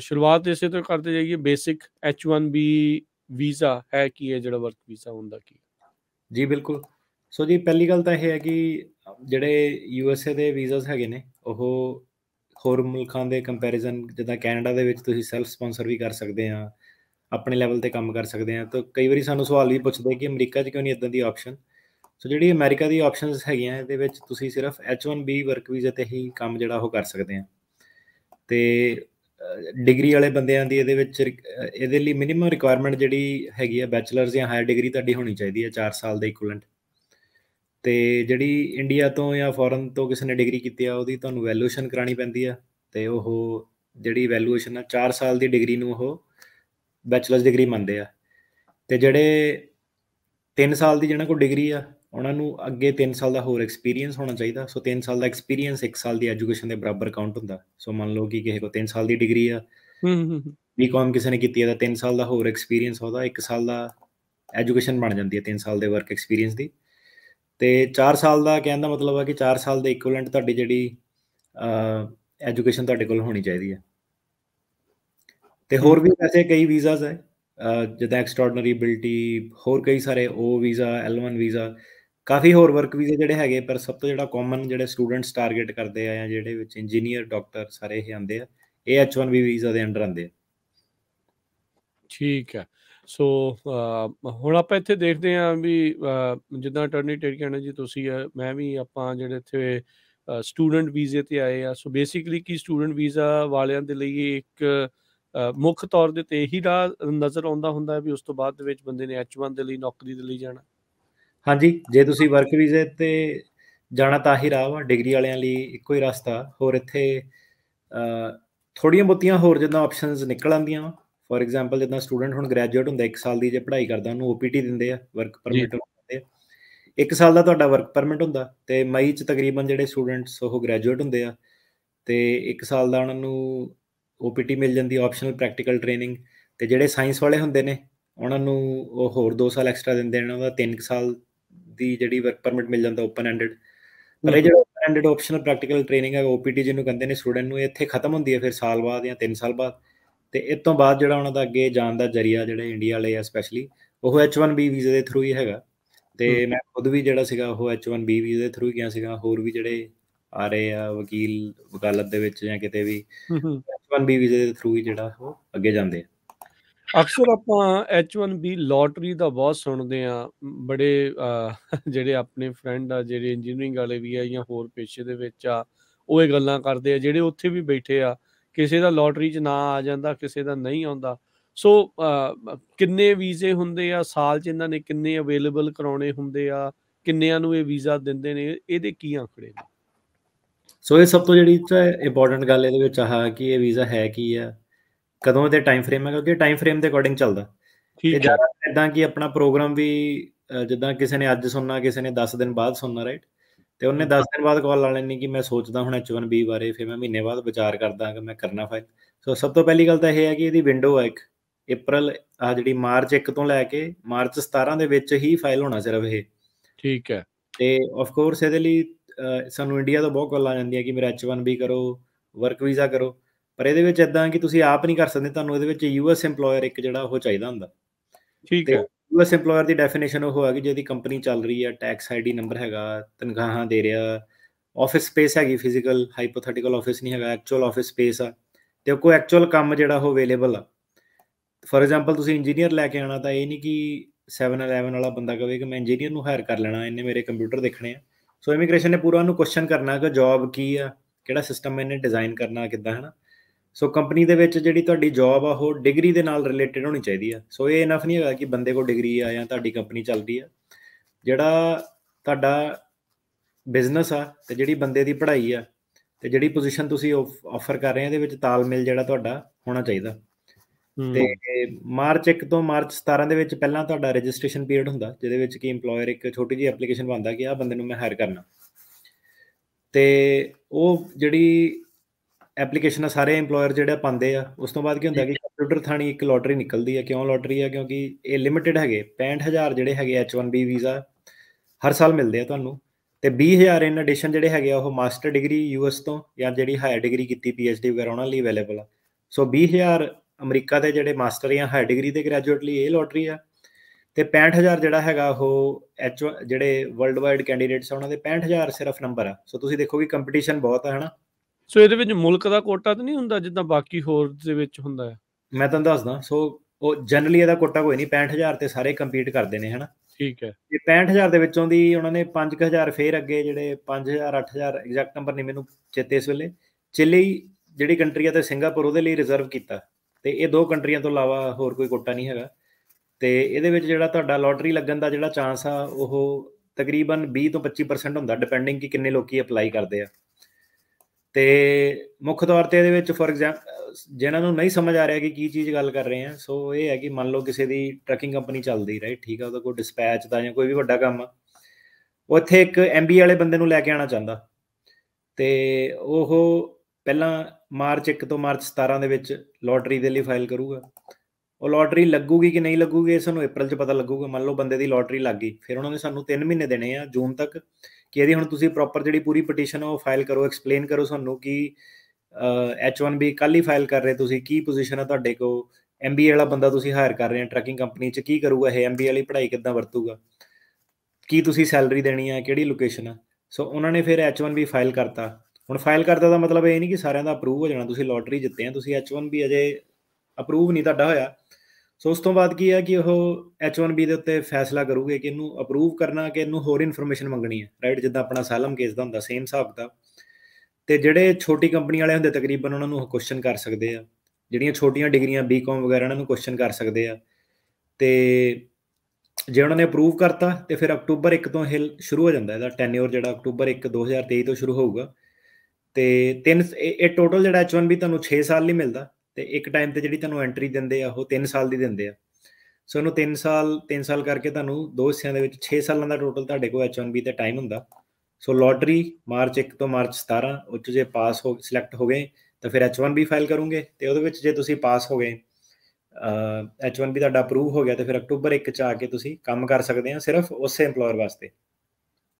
ਸ਼ੁਰੂਆਤ ਇਸੇ ਤੋਂ ਕਰਦੇ ਜਾਈਏ ਬੇਸਿਕ H1B ਵੀਜ਼ਾ ਹੈ ਕੀ ਹੈ ਜਿਹੜਾ ਵਰਕ ਵੀਜ਼ਾ ਹੁੰਦਾ ਕੀ ਜੀ ਬਿਲਕੁਲ ਸੋ ਜੀ ਪਹਿਲੀ ਗੱਲ ਤਾਂ ਇਹ ਹੈ ਕਿ ਜਿਹੜੇ ਯੂਐਸਏ ਦੇ ਵੀਜ਼ਾਸ ਹੈਗੇ ਨੇ ਉਹ ਹੋਰ ਮੁਲਕਾਂ ਦੇ ਕੰਪੈਰੀਜ਼ਨ ਜਿੱਦਾਂ ਕੈਨੇਡਾ ਦੇ ਵਿੱਚ ਤੁਸੀਂ ਸੈਲਫ ਸਪਾਂਸਰ ਵੀ ਕਰ ਸਕਦੇ ਆ ਆਪਣੇ ਲੈਵਲ ਤੇ ਕੰਮ ਕਰ ਸਕਦੇ ਆ ਤਾਂ ਕਈ ਵਾਰੀ ਸਾਨੂੰ ਸਵਾਲ ਵੀ ਪੁੱਛਦੇ ਕਿ ਅਮਰੀਕਾ 'ਚ ਕਿਉਂ ਨਹੀਂ ਇਦਾਂ ਦੀ ਆਪਸ਼ਨ ਸੋ ਜਿਹੜੀ ਅਮਰੀਕਾ ਦੀ ਆਪਸ਼ਨਸ ਹੈਗੀਆਂ ਇਹਦੇ ਵਿੱਚ ਤੁਸੀਂ ਸਿਰਫ H1B ਵਰਕ ਵੀਜ਼ਾ ਤੇ ਹੀ ਕੰਮ ਜਿਹੜਾ ਉਹ ਕਰ ਸਕਦੇ ਆ ਤੇ ਡਿਗਰੀ ਵਾਲੇ ਬੰਦਿਆਂ ਦੀ ਇਹਦੇ ਵਿੱਚ ਇਹਦੇ ਲਈ ਮਿਨੀਮਮ ਰਿਕੁਆਇਰਮੈਂਟ ਜਿਹੜੀ ਹੈਗੀ ਆ ਬੈਚਲਰਸ ਜਾਂ ਹਾਇਰ ਡਿਗਰੀ ਤੁਹਾਡੀ ਹੋਣੀ ਚਾਹੀਦੀ ਹੈ 4 ਸਾਲ ਦਾ ਇਕੁਇਵਲੈਂਟ ਤੇ ਜਿਹੜੀ ਇੰਡੀਆ ਤੋਂ ਜਾਂ ਫੋਰਨ ਤੋਂ ਕਿਸੇ ਨੇ ਡਿਗਰੀ ਕੀਤੀ ਆ ਉਹਦੀ ਤੁਹਾਨੂੰ ਵੈਲਿਊਏਸ਼ਨ ਕਰਾਣੀ ਪੈਂਦੀ ਆ ਤੇ ਉਹ ਜਿਹੜੀ ਵੈਲਿਊਏਸ਼ਨ ਆ 4 ਸਾਲ ਦੀ ਡਿਗਰੀ ਨੂੰ ਉਹ ਬੈਚਲਰਸ ਡਿਗਰੀ ਮੰਨਦੇ ਆ ਤੇ ਜਿਹੜੇ 3 ਸਾਲ ਦੀ ਜਿਹਨਾਂ ਕੋਲ ਡਿਗਰੀ ਆ ਉਹਨਾਂ ਨੂੰ ਅੱਗੇ 3 ਸਾਲ ਦਾ ਹੋਰ ਐਕਸਪੀਰੀਅੰਸ ਹੋਣਾ ਚਾਹੀਦਾ ਸੋ 3 ਸਾਲ ਦਾ ਐਕਸਪੀਰੀਅੰਸ 1 ਸਾਲ ਦੀ ਐਜੂਕੇਸ਼ਨ ਦੇ ਬਰਾਬਰ ਕਾਊਂਟ ਹੁੰਦਾ ਸੋ ਮੰਨ ਲਓ ਕਿ ਕਿਸੇ ਕੋ 3 ਸਾਲ ਦੀ ਡਿਗਰੀ ਆ ਹੂੰ ਵੀ ਬੀਕਾਮ ਕਿਸੇ ਨੇ ਕੀਤੀ ਹੈ ਤਾਂ 3 ਸਾਲ ਦਾ ਹੋਰ ਐਕਸਪੀਰੀਅੰਸ ਹੋਦਾ 1 ਸਾਲ ਦਾ ਐਜੂਕੇਸ਼ਨ ਬਣ ਜਾਂਦੀ ਹੈ 3 ਸਾਲ ਦੇ ਵਰਕ ਐਕਸਪੀਰੀਅੰਸ ਦੀ ਤੇ 4 ਸਾਲ ਦਾ ਕਹਿੰਦਾ ਮਤਲਬ ਆ ਕਿ 4 ਸਾਲ ਦੇ ਇਕੁਇਵਲੈਂਟ ਤੁਹਾਡੀ ਜਿਹੜੀ ਅ ਐਜੂਕੇਸ਼ਨ ਤੁਹਾਡੇ ਕੋਲ ਹੋਣੀ ਚਾਹੀਦੀ ਹੈ ਤੇ ਹੋਰ ਵੀ ਵੈਸੇ ਕਈ ਵੀਜ਼ਾਸ ਹੈ ਜਿਦਾ ਐਕਸਟਰਾਡਨਰੀ ਅਬਿਲਟੀ ਹੋਰ ਕਈ ਸਾਰੇ ਓ ਵੀਜ਼ਾ L1 ਵੀਜ਼ਾ ਕਾਫੀ ਹੋਰ ਵਰਕ ਵੀਜ਼ੇ ਜਿਹੜੇ ਹੈਗੇ ਪਰ ਸਭ ਤੋਂ ਜਿਹੜਾ ਕਾਮਨ ਜਿਹੜੇ ਸਟੂਡੈਂਟਸ ਟਾਰਗੇਟ ਕਰਦੇ ਆ ਜਾਂ ਜਿਹੜੇ ਵਿੱਚ ਇੰਜੀਨੀਅਰ ਡਾਕਟਰ ਸਾਰੇ ਇਹ ਆਉਂਦੇ ਆ ਇਹ H1B ਵੀਜ਼ਾ ਦੇ ਅੰਡਰ ਆਉਂਦੇ ਆ ਠੀਕ ਹੈ ਸੋ ਹੁਣ ਆਪਾਂ ਇੱਥੇ ਦੇਖਦੇ ਆਂ ਵੀ ਜਿੱਦਾਂ ਅਟਰਨੀ ਟੇਡ ਜੀ ਤੁਸੀਂ ਮੈਂ ਵੀ ਆਪਾਂ ਜਿਹੜੇ ਇੱਥੇ ਸਟੂਡੈਂਟ ਵੀਜ਼ੇ ਤੇ ਆਏ ਆ ਸੋ ਬੇਸਿਕਲੀ ਕੀ ਸਟੂਡੈਂਟ ਵੀਜ਼ਾ ਵਾਲਿਆਂ ਦੇ ਲਈ ਇੱਕ ਮੁੱਖ ਤੌਰ ਦੇ ਤੇ ਇਹੀ ਦਾ ਨਜ਼ਰ ਆਉਂਦਾ ਹੁੰਦਾ ਹੈ ਵੀ ਉਸ ਤੋਂ ਬਾਅਦ ਦੇ ਵਿੱਚ ਬੰਦੇ ਨੇ H1 ਦੇ ਲਈ ਨੌਕਰੀ ਦੇ ਲਈ ਜਾਣਾ ਹਾਂਜੀ ਜੇ ਤੁਸੀਂ ਵਰਕ ਵੀਜ਼ੇ ਤੇ ਜਾਣਾ ਤਾਂ ਹੀ ਰਾਹ ਵਾ ਡਿਗਰੀ ਵਾਲਿਆਂ ਲਈ ਇੱਕੋ ਹੀ ਰਸਤਾ ਹੋਰ ਇੱਥੇ ਥੋੜੀਆਂ ਬੁੱਤੀਆਂ ਹੋਰ ਜਿੱਦਾਂ ਆਪਸ਼ਨਸ ਨਿਕਲ ਆਂਦੀਆਂ ਵਾ ਫੋਰ ਐਗਜ਼ਾਮਪਲ ਜਿੱਦਾਂ ਸਟੂਡੈਂਟ ਹੁਣ ਗ੍ਰੈਜੂਏਟ ਹੁੰਦਾ 1 ਸਾਲ ਦੀ ਜੇ ਪੜ੍ਹਾਈ ਕਰਦਾ ਉਹਨੂੰ ਓਪੀਟੀ ਦਿੰਦੇ ਆ ਵਰਕ ਪਰਮਿਟ ਦਿੰਦੇ ਆ 1 ਸਾਲ ਦਾ ਤੁਹਾਡਾ ਵਰਕ ਪਰਮਿਟ ਹੁੰਦਾ ਤੇ ਮਈ ਚ ਤਕਰੀਬਨ ਜਿਹੜੇ ਸਟੂਡੈਂਟਸ ਉਹ ਗ੍ਰੈਜੂਏਟ ਹੁੰਦੇ ਆ ਤੇ 1 ਸਾਲ ਦਾ ਉਹਨਾਂ ਨੂੰ ਓਪੀਟੀ ਮਿਲ ਜਾਂਦੀ ਆਪਸ਼ਨਲ ਪ੍ਰੈਕਟੀਕਲ ਟ੍ਰੇਨਿੰਗ ਤੇ ਜਿਹੜੇ ਸਾਇੰਸ ਵਾਲੇ ਹੁੰਦੇ ਨੇ ਉਹਨਾਂ ਨੂੰ ਉਹ ਹੋਰ 2 ਸਾਲ ਐਕਸਟਰਾ ਦਿੰਦੇ ਨੇ ਉਹਨਾਂ ਦਾ 3 ਸਾਲ ਦੀ ਜਿਹੜੀ ਵਰਕ ਪਰਮਿਟ ਮਿਲ ਜਾਂਦਾ ਓਪਨ ਐਂਡਡ ਪਰ ਇਹ ਜਿਹੜਾ open ended optional practical training ਹੈ ਓਪੀਟੀ ਜਿਹਨੂੰ ਕਹਿੰਦੇ ਨੇ ਸਟੂਡੈਂਟ ਨੂੰ ਇੱਥੇ ਖਤਮ ਹੁੰਦੀ ਹੈ ਫਿਰ ਸਾਲ ਬਾਅਦ ਜਾਂ 3 ਸਾਲ ਬਾਅਦ ਤੇ ਇਸ ਤੋਂ ਬਾਅਦ ਜਿਹੜਾ ਉਹਨਾਂ ਦਾ ਅੱਗੇ ਜਾਣ ਦਾ ਜਰੀਆ ਜਿਹੜਾ ਇੰਡੀਆ ਵਾਲੇ ਆ ਸਪੈਸ਼ਲੀ ਉਹ H1B ਵੀਜ਼ੇ ਦੇ ਥਰੂ ਹੀ ਹੈਗਾ ਤੇ ਮੈਂ ਖੁਦ ਵੀ ਜਿਹੜਾ ਸੀਗਾ ਉਹ H1B ਵੀਜ਼ੇ ਦੇ ਥਰੂ ਹੀ ਗਿਆ ਸੀਗਾ ਹੋਰ ਵੀ ਜਿਹੜੇ ਆ ਰਹੇ ਆ ਵਕੀਲ ਵਕਾਲਤ ਦੇ ਵਿੱਚ ਜਾਂ ਕਿਤੇ ਵੀ H1B ਵੀਜ਼ੇ ਦੇ ਥਰੂ ਹੀ ਜਿਹੜਾ ਉਹ ਅੱਗੇ ਜਾਂਦੇ ਆ ਅਕਸਰ ਆਪਾਂ H1B ਲੋਟਰੀ ਦਾ ਬਹੁਤ ਸੁਣਦੇ ਆ ਬੜੇ ਜਿਹੜੇ ਆਪਣੇ ਫਰੈਂਡ ਆ ਜਿਹੜੇ ਇੰਜੀਨੀਅਰਿੰਗ ਵਾਲੇ ਵੀ ਆ ਜਾਂ ਹੋਰ ਪੇਸ਼ੇ ਦੇ ਵਿੱਚ ਆ ਉਹ ਇਹ ਗੱਲਾਂ ਕਰਦੇ ਆ ਜਿਹੜੇ ਉੱਥੇ ਵੀ ਬੈਠੇ ਆ ਕਿਸੇ ਦਾ ਲੋਟਰੀ 'ਚ ਨਾ ਆ ਜਾਂਦਾ ਕਿਸੇ ਦਾ ਨਹੀਂ ਆਉਂਦਾ ਸੋ ਕਿੰਨੇ ਵੀਜ਼ੇ ਹੁੰਦੇ ਆ ਸਾਲ 'ਚ ਇਹਨਾਂ ਨੇ ਕਿੰਨੇ ਅਵੇਲੇਬਲ ਕਰਾਉਣੇ ਹੁੰਦੇ ਆ ਕਿੰਨਿਆਂ ਨੂੰ ਇਹ ਵੀਜ਼ਾ ਦਿੰਦੇ ਨੇ ਇਹਦੇ ਕੀ ਅੰਕੜੇ ਨੇ ਸੋ ਇਹ ਸਭ ਤੋਂ ਜਿਹੜੀ ਇੰਪੋਰਟੈਂਟ ਗੱਲ ਇਹਦੇ ਵਿੱਚ ਆਹ ਕਿ ਇਹ ਵੀਜ਼ਾ ਹੈ ਕੀ ਆ ਕਦੋਂ ਇਹਦੇ ਟਾਈਮ ਫਰੇਮ ਹੈ ਕਿਉਂਕਿ ਟਾਈਮ ਫਰੇਮ ਦੇ ਅਕੋਰਡਿੰਗ ਚੱਲਦਾ ਠੀਕ ਹੈ ਜਿਆਦਾ ਇਦਾਂ ਕਿ ਆਪਣਾ ਪ੍ਰੋਗਰਾਮ ਵੀ ਜਿੱਦਾਂ ਕਿਸੇ ਨੇ ਅੱਜ ਸੁਣਨਾ ਕਿਸੇ ਨੇ 10 ਦਿਨ ਬਾਅਦ ਸੁਣਨਾ ਰਾਈਟ ਤੇ ਉਹਨੇ 10 ਦਿਨ ਬਾਅਦ ਕਾਲ ਲਾ ਲੈਣੀ ਕਿ ਮੈਂ ਸੋਚਦਾ ਹੁਣ H1B ਬਾਰੇ ਫਿਰ ਮੈਂ ਮਹੀਨੇ ਬਾਅਦ ਵਿਚਾਰ ਕਰਦਾ ਕਿ ਮੈਂ ਕਰਨਾ ਫਾਈਲ ਸੋ ਸਭ ਤੋਂ ਪਹਿਲੀ ਗੱਲ ਤਾਂ ਇਹ ਹੈ ਕਿ ਇਹਦੀ ਵਿੰਡੋ ਹੈ ਇੱਕ April ਆ ਜਿਹੜੀ ਮਾਰਚ 1 ਤੋਂ ਲੈ ਕੇ ਮਾਰਚ 17 ਦੇ ਵਿੱਚ ਹੀ ਫਾਈਲ ਹੋਣਾ ਸਿਰਫ ਇਹ ਠੀਕ ਹੈ ਤੇ ਆਫ ਕੋਰਸ ਇਹਦੇ ਲਈ ਸਾਨੂੰ ਇੰਡੀਆ ਤੋਂ ਬਹੁਤ ਕਾਲ ਆ ਜਾਂਦੀ ਹੈ ਕਿ ਮੇਰਾ H1B ਕਰੋ ਵਰਕ ਵੀਜ਼ਾ ਕਰੋ ਪਰ ਇਹਦੇ ਵਿੱਚ ਇਦਾਂ ਕਿ ਤੁਸੀਂ ਆਪ ਨਹੀਂ ਕਰ ਸਕਦੇ ਤੁਹਾਨੂੰ ਇਹਦੇ ਵਿੱਚ ਯੂਐਸ ਏਮਪਲੋਇਰ ਇੱਕ ਜਿਹੜਾ ਉਹ ਚਾਹੀਦਾ ਹੁੰਦਾ ਠੀਕ ਹੈ ਯੂਐਸ ਏਮਪਲੋਇਰ ਦੀ ਡੈਫੀਨੇਸ਼ਨ ਉਹ ਹੈ ਕਿ ਜਿਹਦੀ ਕੰਪਨੀ ਚੱਲ ਰਹੀ ਹੈ ਟੈਕਸ ਆਈਡੀ ਨੰਬਰ ਹੈਗਾ ਤਨਖਾਹਾਂ ਦੇ ਰਿਹਾ ਆਫਿਸ ਸਪੇਸ ਹੈਗੀ ਫਿਜ਼ੀਕਲ ਹਾਈਪੋਥੈਟੀਕਲ ਆਫਿਸ ਨਹੀਂ ਹੈਗਾ ਐਕਚੁਅਲ ਆਫਿਸ ਸਪੇਸ ਆ ਤੇ ਕੋਈ ਐਕਚੁਅਲ ਕੰਮ ਜਿਹੜਾ ਉਹ ਅਵੇਲੇਬਲ ਆ ਫੋਰ ਐਗਜ਼ਾਮਪਲ ਤੁਸੀਂ ਇੰਜੀਨੀਅਰ ਲੈ ਕੇ ਆਣਾ ਤਾਂ ਇਹ ਨਹੀਂ ਕਿ 711 ਵਾਲਾ ਬੰਦਾ ਕਹੇ ਕਿ ਮੈਂ ਇੰਜੀਨੀਅਰ ਨੂੰ ਹਾਇਰ ਕਰ ਲੈਣਾ ਇਹਨੇ ਮੇਰੇ ਕੰਪਿਊਟਰ ਦੇਖਣੇ ਆ ਸੋ ਇਮੀਗ੍ਰੇਸ਼ਨ ਨੇ ਪੂਰਾ ਉਹਨੂੰ ਕੁਐਸਚਨ ਕਰਨਾ ਕਿ ਜੌਬ ਕੀ ਆ ਕਿਹੜਾ ਸਿਸਟਮ ਇਹਨੇ ਡਿਜ਼ਾਈਨ ਕਰਨਾ ਕਿੱਦਾਂ ਨਾ ਸੋ ਕੰਪਨੀ ਦੇ ਵਿੱਚ ਜਿਹੜੀ ਤੁਹਾਡੀ ਜੌਬ ਆ ਉਹ ਡਿਗਰੀ ਦੇ ਨਾਲ ਰਿਲੇਟਡ ਹੋਣੀ ਚਾਹੀਦੀ ਆ ਸੋ ਇਹ ਇਨਫ ਨਹੀਂ ਹੈਗਾ ਕਿ ਬੰਦੇ ਕੋ ਡਿਗਰੀ ਆ ਜਾਂ ਤੁਹਾਡੀ ਕੰਪਨੀ ਚੱਲਦੀ ਆ ਜਿਹੜਾ ਤੁਹਾਡਾ ਬਿਜ਼ਨਸ ਆ ਤੇ ਜਿਹੜੀ ਬੰਦੇ ਦੀ ਪੜ੍ਹਾਈ ਆ ਤੇ ਜਿਹੜੀ ਪੋਜੀਸ਼ਨ ਤੁਸੀਂ ਆਫਰ ਕਰ ਰਹੇ ਆ ਇਹਦੇ ਵਿੱਚ ਤਾਲਮੇਲ ਜਿਹੜਾ ਤੁਹਾਡਾ ਹੋਣਾ ਚਾਹੀਦਾ ਤੇ ਮਾਰਚ 1 ਤੋਂ ਮਾਰਚ 17 ਦੇ ਵਿੱਚ ਪਹਿਲਾਂ ਤੁਹਾਡਾ ਰਜਿਸਟ੍ਰੇਸ਼ਨ ਪੀਰੀਅਡ ਹੁੰਦਾ ਜਿਹਦੇ ਵਿੱਚ ਕਿ ਏਮਪਲੋਇਰ ਇੱਕ ਛੋਟੀ ਜਿਹੀ ਐਪਲੀਕੇਸ਼ਨ ਪਾਉਂਦਾ ਕਿ ਆ ਬੰਦੇ ਨੂੰ ਮੈਂ ਹਾਇਰ ਕਰਨਾ ਤੇ ਉਹ ਜਿਹੜੀ ਐਪਲੀਕੇਸ਼ਨ ਆ ਸਾਰੇ EMPLOYER ਜਿਹੜੇ ਪਾਉਂਦੇ ਆ ਉਸ ਤੋਂ ਬਾਅਦ ਕੀ ਹੁੰਦਾ ਕਿ ਕੰਪਿਊਟਰ ਥਾਣੀ ਇੱਕ ਲੋਟਰੀ ਨਿਕਲਦੀ ਆ ਕਿਉਂ ਲੋਟਰੀ ਆ ਕਿਉਂਕਿ ਇਹ ਲਿਮਿਟਿਡ ਹੈਗੇ 65000 ਜਿਹੜੇ ਹੈਗੇ H1B ਵੀਜ਼ਾ ਹਰ ਸਾਲ ਮਿਲਦੇ ਆ ਤੁਹਾਨੂੰ ਤੇ 20000 ਇਨ ਐਡੀਸ਼ਨ ਜਿਹੜੇ ਹੈਗੇ ਆ ਉਹ ਮਾਸਟਰ ਡਿਗਰੀ ਯੂਐਸ ਤੋਂ ਜਾਂ ਜਿਹੜੀ ਹਾਇਰ ਡਿਗਰੀ ਕੀਤੀ ਪੀਐਚਡੀ ਵਗੈਰਾ ਉਹਨਾਂ ਲਈ ਅਵੇਲੇਬਲ ਆ ਸੋ 20000 ਅਮਰੀਕਾ ਦੇ ਜਿਹੜੇ ਮਾਸਟਰ ਜਾਂ ਹਾਇਰ ਡਿਗਰੀ ਦੇ ਗ੍ਰੈਜੂਏਟ ਲਈ ਇਹ ਲੋਟਰੀ ਆ ਤੇ 65000 ਜਿਹੜਾ ਹੈਗਾ ਉਹ ਐਚ ਜਿਹੜੇ ਵਰਲਡ ਵਾਈਡ ਕੈਂਡੀਡੇਟਸ ਆ ਉਹਨਾਂ ਦੇ 65000 ਸਿਰਫ ਨੰਬਰ ਆ ਸੋ ਤੁਸੀਂ ਦੇਖੋ ਕਿ ਕੰਪੀਟੀਸ਼ਨ ਬਹੁਤ ਆ ਹਨਾ ਸੋ ਇਹਦੇ ਵਿੱਚ ਮੁਲਕ ਦਾ ਕੋਟਾ ਤਾਂ ਨਹੀਂ ਹੁੰਦਾ ਜਿੱਦਾਂ ਬਾਕੀ ਹੋਰ ਦੇ ਵਿੱਚ ਹੁੰਦਾ ਹੈ ਮੈਂ ਤਾਂ ਦੱਸਦਾ ਸੋ ਉਹ ਜਨਰਲੀ ਇਹਦਾ ਕੋਟਾ ਕੋਈ ਨਹੀਂ 65000 ਤੇ ਸਾਰੇ ਕੰਪੀਟ ਕਰਦੇ ਨੇ ਹਨਾ ਠੀਕ ਹੈ ਤੇ 65000 ਦੇ ਵਿੱਚੋਂ ਦੀ ਉਹਨਾਂ ਨੇ 5000 ਫੇਰ ਅੱਗੇ ਜਿਹੜੇ 5000 8000 ਐਗਜ਼ੈਕਟ ਨੰਬਰ ਨਹੀਂ ਮੈਨੂੰ ਚੇਤੇ ਇਸ ਵੇਲੇ ਚਿਲੀ ਜਿਹੜੀ ਕੰਟਰੀ ਆ ਤੇ ਸਿੰਗਾਪੁਰ ਉਹਦੇ ਲਈ ਰਿਜ਼ਰਵ ਕੀਤਾ ਤੇ ਇਹ ਦੋ ਕੰਟਰੀਆਂ ਤੋਂ ਇਲਾਵਾ ਹੋਰ ਕੋਈ ਕੋਟਾ ਨਹੀਂ ਹੈਗਾ ਤੇ ਇਹਦੇ ਵਿੱਚ ਜਿਹੜਾ ਤੁਹਾਡਾ ਲੋਟਰੀ ਲੱਗਣ ਦਾ ਜਿਹੜਾ ਚਾਂਸ ਆ ਉਹ ਤਕਰੀਬਨ 20 ਤੋਂ 25% ਹੁੰਦਾ ਡਿਪੈਂਡਿੰਗ ਕਿ ਕਿੰਨੇ ਲੋਕੀ ਅਪਲਾਈ ਕਰਦੇ ਆ ਤੇ ਮੁੱਖ ਤੌਰ ਤੇ ਇਹਦੇ ਵਿੱਚ ਫੋਰ ਐਗਜ਼ਾਮਪਲ ਜਿਹਨਾਂ ਨੂੰ ਨਹੀਂ ਸਮਝ ਆ ਰਿਹਾ ਕਿ ਕੀ ਚੀਜ਼ ਗੱਲ ਕਰ ਰਹੇ ਆ ਸੋ ਇਹ ਹੈ ਕਿ ਮੰਨ ਲਓ ਕਿਸੇ ਦੀ ਟਰੱਕਿੰਗ ਕੰਪਨੀ ਚੱਲਦੀ ਰਾਈਟ ਠੀਕ ਆ ਉਹਦਾ ਕੋਈ ਡਿਸਪੈਚ ਦਾ ਜਾਂ ਕੋਈ ਵੀ ਵੱਡਾ ਕੰਮ ਉੱਥੇ ਇੱਕ ਐਮਬੀ ਵਾਲੇ ਬੰਦੇ ਨੂੰ ਲੈ ਕੇ ਆਣਾ ਚਾਹੁੰਦਾ ਤੇ ਉਹ ਪਹਿਲਾਂ ਮਾਰਚ 1 ਤੋਂ ਮਾਰਚ 17 ਦੇ ਵਿੱਚ ਲੋਟਰੀ ਦੇ ਲਈ ਫਾਈਲ ਕਰੂਗਾ ਉਹ ਲੋਟਰੀ ਲੱਗੂਗੀ ਕਿ ਨਹੀਂ ਲੱਗੂਗੀ ਇਹ ਸਾਨੂੰ April 'ਚ ਪਤਾ ਲੱਗੂਗਾ ਮੰਨ ਲਓ ਬੰਦੇ ਦੀ ਲੋਟਰੀ ਲੱਗ ਗਈ ਫਿਰ ਉਹਨਾਂ ਨੇ ਸਾਨੂੰ 3 ਮਹੀਨੇ ਦੇਣੇ ਆ ਜੂਨ ਤੱਕ ਕਿ ਇਹਦੀ ਹੁਣ ਤੁਸੀਂ ਪ੍ਰੋਪਰ ਜਿਹੜੀ ਪੂਰੀ ਪਟੀਸ਼ਨ ਉਹ ਫਾਈਲ ਕਰੋ ਐਕਸਪਲੇਨ ਕਰੋ ਸਾਨੂੰ ਕਿ H1B ਕੱਲ ਹੀ ਫਾਈਲ ਕਰ ਰਹੇ ਤੁਸੀਂ ਕੀ ਪੋਜੀਸ਼ਨ ਹੈ ਤੁਹਾਡੇ ਕੋ MBA ਵਾਲਾ ਬੰਦਾ ਤੁਸੀਂ ਹਾਇਰ ਕਰ ਰਹੇ ਹੋ ਟਰੈਕਿੰਗ ਕੰਪਨੀ 'ਚ ਕੀ ਕਰੂਗਾ ਇਹ MBA ਵਾਲੀ ਪੜ੍ਹਾਈ ਕਿੱਦਾਂ ਵਰਤੂਗਾ ਕੀ ਤੁਸੀਂ ਸੈਲਰੀ ਦੇਣੀ ਹੈ ਕਿਹੜੀ ਲੋਕੇਸ਼ਨ ਹੈ ਸੋ ਉਹਨਾਂ ਨੇ ਫਿਰ H1B ਫਾਈਲ ਕਰਤਾ ਹੁਣ ਫਾਈਲ ਕਰਤਾ ਦਾ ਮਤਲਬ ਇਹ ਨਹੀਂ ਕਿ ਸਾਰਿਆਂ ਦਾ ਅਪਰੂਵ ਹੋ ਜਾਣਾ ਤੁਸੀਂ ਲੋਟਰੀ ਜਿੱਤੇ ਆ ਤੁਸੀਂ H1B ਅਜੇ ਅਪਰੂਵ ਨਹੀਂ ਤੁਹਾਡਾ ਹੋਇਆ ਸੋ ਉਸ ਤੋਂ ਬਾਅਦ ਕੀ ਹੈ ਕਿ ਉਹ H1B ਦੇ ਉੱਤੇ ਫੈਸਲਾ ਕਰੂਗੇ ਕਿ ਇਹਨੂੰ ਅਪਰੂਵ ਕਰਨਾ ਕਿ ਇਹਨੂੰ ਹੋਰ ਇਨਫੋਰਮੇਸ਼ਨ ਮੰਗਣੀ ਹੈ ਰਾਈਟ ਜਿੱਦਾਂ ਆਪਣਾ ਸਾਲਮ ਕੇਸ ਦਾ ਹੁੰਦਾ ਸੇਮ ਹਿਸਾਬ ਦਾ ਤੇ ਜਿਹੜੇ ਛੋਟੀ ਕੰਪਨੀ ਵਾਲੇ ਹੁੰਦੇ ਤਕਰੀਬਨ ਉਹਨਾਂ ਨੂੰ ਕੁਐਸਚਨ ਕਰ ਸਕਦੇ ਆ ਜਿਹੜੀਆਂ ਛੋਟੀਆਂ ਡਿਗਰੀਆਂ ਬੀਕਾਮ ਵਗੈਰਾ ਉਹਨਾਂ ਨੂੰ ਕੁਐਸਚਨ ਕਰ ਸਕਦੇ ਆ ਤੇ ਜੇ ਉਹਨਾਂ ਨੇ ਅਪਰੂਵ ਕਰਤਾ ਤੇ ਫਿਰ ਅਕਤੂਬਰ 1 ਤੋਂ ਹਿਲ ਸ਼ੁਰੂ ਹੋ ਜਾਂਦਾ ਇਹਦਾ ਟੈਨਿਓਰ ਜਿਹੜਾ ਅਕਤੂਬਰ 1 2023 ਤੋਂ ਸ਼ੁਰੂ ਹੋਊਗਾ ਤੇ ਤਿੰਨ ਇਹ ਟੋਟਲ ਜਿਹੜਾ H1B ਤੁਹਾਨੂੰ 6 ਸਾਲ ਲਈ ਮਿਲਦਾ ਤੇ ਇੱਕ ਟਾਈਮ ਤੇ ਜਿਹੜੀ ਤੁਹਾਨੂੰ ਐਂਟਰੀ ਦਿੰਦੇ ਆ ਉਹ 3 ਸਾਲ ਦੀ ਦਿੰਦੇ ਆ ਸੋ ਉਹਨੂੰ 3 ਸਾਲ 3 ਸਾਲ ਕਰਕੇ ਤੁਹਾਨੂੰ ਦੋ ਹਿੱਸਿਆਂ ਦੇ ਵਿੱਚ 6 ਸਾਲਾਂ ਦਾ ਟੋਟਲ ਤੁਹਾਡੇ ਕੋਲ H1B ਤੇ ਟਾਈਮ ਹੁੰਦਾ ਸੋ ਲਾਟਰੀ ਮਾਰਚ 1 ਤੋਂ ਮਾਰਚ 17 ਉੱਚ ਜੇ ਪਾਸ ਹੋ ਸਿਲੈਕਟ ਹੋ ਗਏ ਤਾਂ ਫਿਰ H1B ਫਾਈਲ ਕਰੋਗੇ ਤੇ ਉਹਦੇ ਵਿੱਚ ਜੇ ਤੁਸੀਂ ਪਾਸ ਹੋ ਗਏ ਅ H1B ਤੁਹਾਡਾ ਅਪਰੂਵ ਹੋ ਗਿਆ ਤੇ ਫਿਰ ਅਕਤੂਬਰ 1 ਚ ਆ ਕੇ ਤੁਸੀਂ ਕੰਮ ਕਰ ਸਕਦੇ ਆ ਸਿਰਫ ਉਸੇ ਏਮਪਲੋਇਰ ਵਾਸਤੇ